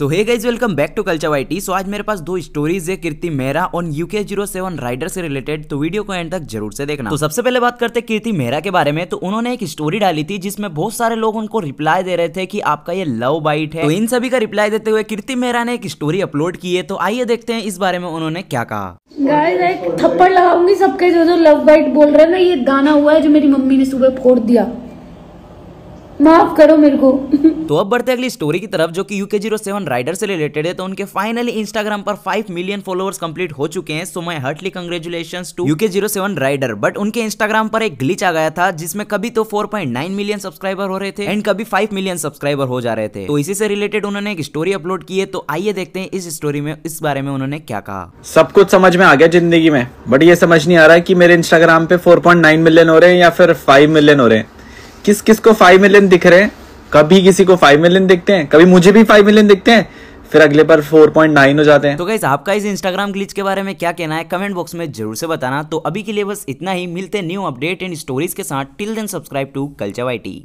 so hey guys welcome back to culture Y so आज मेरे पास दो स्टोरीज है कीर्ति मेहरा और यूके जीरो सेवन राइडर से रिलेटेड तो वीडियो को एंड तक जरूर से देखना तो सबसे पहले बात करते कीर्ति मेहरा के बारे में तो उन्होंने एक स्टोरी डाली थी जिसमें बहुत सारे लोग उनको रिप्लाई दे रहे थे कि आपका ये लव बाइट है तो इन सभी का रिप्लाई देते हुए कीर्ति मेहरा ने एक स्टोरी अपलोड की है तो आइए देखते हैं इस बारे में उन्होंने क्या कहा थप्पड़ लगाऊंगी सबके जो जो लव बाइट बोल रहे हैं ना ये गाना हुआ है जो मेरी मम्मी ने सुबह फोड़ दिया माफ करो मेरे को तो अब बढ़ते अगली स्टोरी की तरफ जो कि यूके जीरो सेवन राइडर से रिलेटेड है तो उनके फाइनली इंस्टाग्राम पर 5 मिलियन फॉलोअर्स कंप्लीट हो चुके हैं so my heartly congratulation to UK zero seven rider but उनके इंस्टाग्राम पर एक ग्लिच आ गया था जिसमें कभी तो 4.9 मिलियन सब्सक्राइबर हो रहे थे एंड कभी 5 मिलियन सब्सक्राइबर हो जा रहे थे तो इसी से रिलेटेड उन्होंने एक स्टोरी अपलोड की है तो आइए देखते हैं इस स्टोरी में इस बारे में उन्होंने क्या कहा सब कुछ समझ में आ गया जिंदगी में बट ये समझ नहीं आ रहा है की मेरे इंस्टाग्राम पे फोर मिलियन हो रहे हैं या फिर फाइव मिलियन हो रहे हैं किस किस को फाइव मिलियन दिख रहे हैं कभी किसी को फाइव मिलियन दिखते हैं कभी मुझे भी फाइव मिलियन दिखते हैं फिर अगले पर 4.9 हो जाते हैं तो गाइज आपका इस इंस्टाग्राम ग्लिच के बारे में क्या कहना है कमेंट बॉक्स में जरूर से बताना तो अभी के लिए बस इतना ही मिलते न्यू अपडेट एंड स्टोरीज के साथ till then subscribe to culture Y